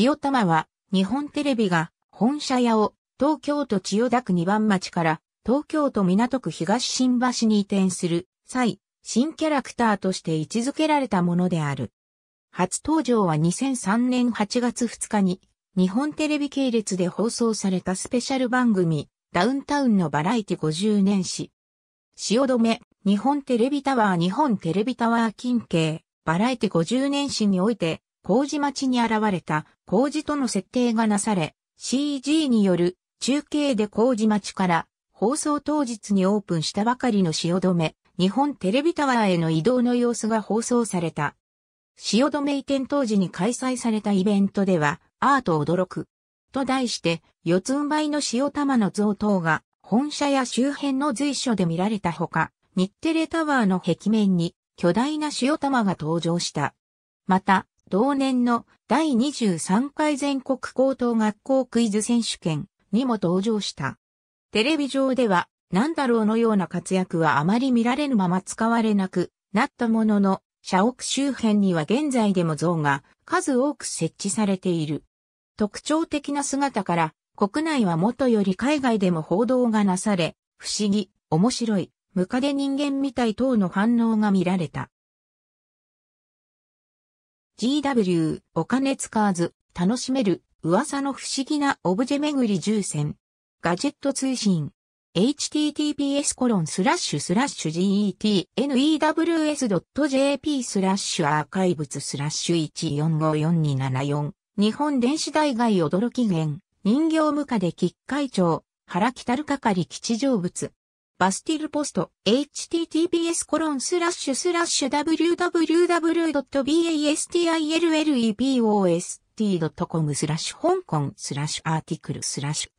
塩玉は、日本テレビが本社屋を東京都千代田区二番町から東京都港区東新橋に移転する際、新キャラクターとして位置づけられたものである。初登場は2003年8月2日に日本テレビ系列で放送されたスペシャル番組ダウンタウンのバラエティ50年史。汐留、日本テレビタワー日本テレビタワー近景、バラエティ50年史において麹町に現れた麹との設定がなされ、CG による中継で麹町から放送当日にオープンしたばかりの汐留、日本テレビタワーへの移動の様子が放送された。汐留移転当時に開催されたイベントでは、アート驚く。と題して、四つん這いの塩玉の像等が、本社や周辺の随所で見られたほか、日テレタワーの壁面に巨大な塩玉が登場した。また、同年の第23回全国高等学校クイズ選手権にも登場した。テレビ上では、なんだろうのような活躍はあまり見られぬまま使われなくなったものの、社屋周辺には現在でも像が数多く設置されている。特徴的な姿から、国内はもとより海外でも報道がなされ、不思議、面白い、ムカデ人間みたい等の反応が見られた。GW、お金使わず、楽しめる、噂の不思議なオブジェ巡り重戦。ガジェット通信。https コロンスラッシュスラッシュ getnews.jp スラッシュアーカイブススラッシュ1454274日本電子大外驚き源人形無課で喫会長原来たる係吉祥物バスティルポスト、https コロンスラッシュスラッシュ w w w b a s t i l l e b o s t c o m スラッシュ香港スラッシュアーティクルスラッシュ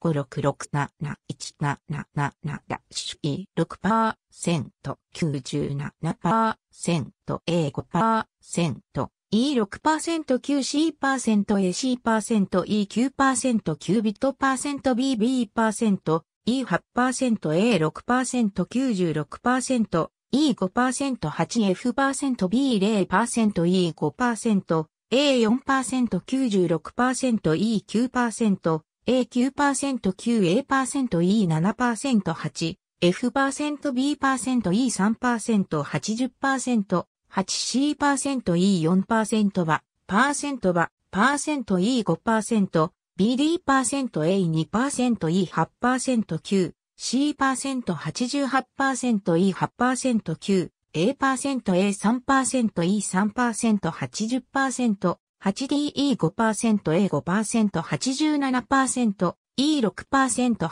566777-6%97% 英六パーセント E6%QC%AC%E9%9 ビット %BB% E8%A6%96%、E5%8F%B0%E5%、A4%96%E9%、a 9 9 a e 7 8 F%B%E3%80%、8C%E4% は、は、E5%、BD%A2%E8%9、C%88%E8%9、A%A3%E3%80%、8DE5%A5%87%、E6%80%、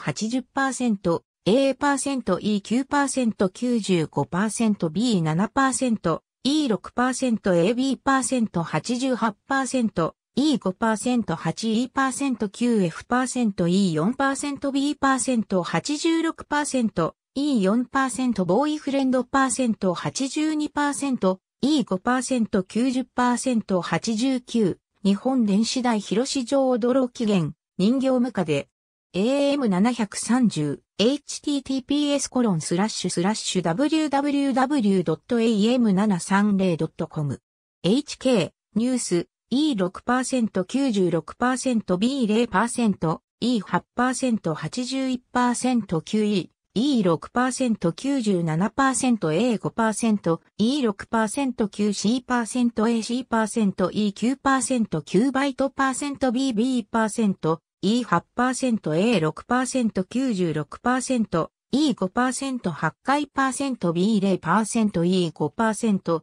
A%E9%95%B7%、E6%AB%88%、E5%、8E%、9F%、E4%、B%、86%、E4%、ボーイフレンド %82%、E5%、90%、89。日本電子大広市場驚き源、人形無課で、AM730、https コロンスラッシュスラッシュ www.am730.com、hk、ニュース、E6%、96%、B0%、E8%、81%、QE、E6%、97%、A5%、E6%、QC%、AC%、E9%、9バイト %BB%、E8%、A6%、96%、E5%、8回 %B0%、E5%、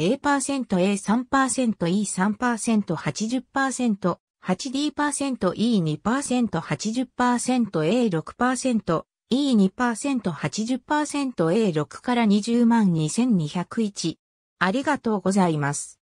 A%A3%E3%80%、8D%E2%80%A6%、E2%80%A6 から2022201。ありがとうございます。